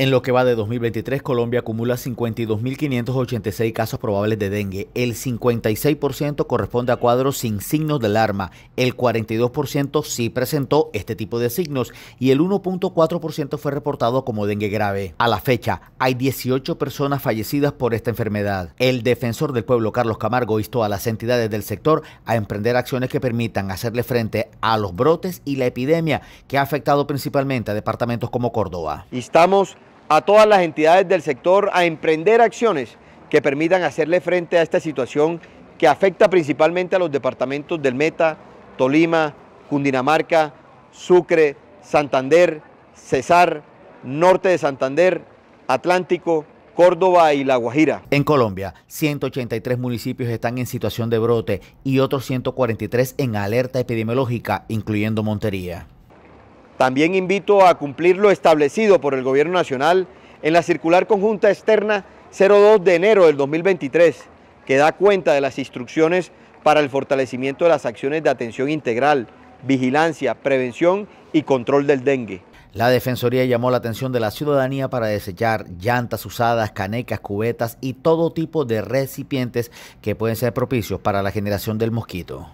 En lo que va de 2023, Colombia acumula 52.586 casos probables de dengue. El 56% corresponde a cuadros sin signos de alarma. El 42% sí presentó este tipo de signos y el 1.4% fue reportado como dengue grave. A la fecha, hay 18 personas fallecidas por esta enfermedad. El defensor del pueblo Carlos Camargo instó a las entidades del sector a emprender acciones que permitan hacerle frente a los brotes y la epidemia que ha afectado principalmente a departamentos como Córdoba. Estamos a todas las entidades del sector a emprender acciones que permitan hacerle frente a esta situación que afecta principalmente a los departamentos del Meta, Tolima, Cundinamarca, Sucre, Santander, Cesar, Norte de Santander, Atlántico, Córdoba y La Guajira. En Colombia, 183 municipios están en situación de brote y otros 143 en alerta epidemiológica, incluyendo Montería. También invito a cumplir lo establecido por el Gobierno Nacional en la Circular Conjunta Externa 02 de enero del 2023, que da cuenta de las instrucciones para el fortalecimiento de las acciones de atención integral, vigilancia, prevención y control del dengue. La Defensoría llamó la atención de la ciudadanía para desechar llantas usadas, canecas, cubetas y todo tipo de recipientes que pueden ser propicios para la generación del mosquito.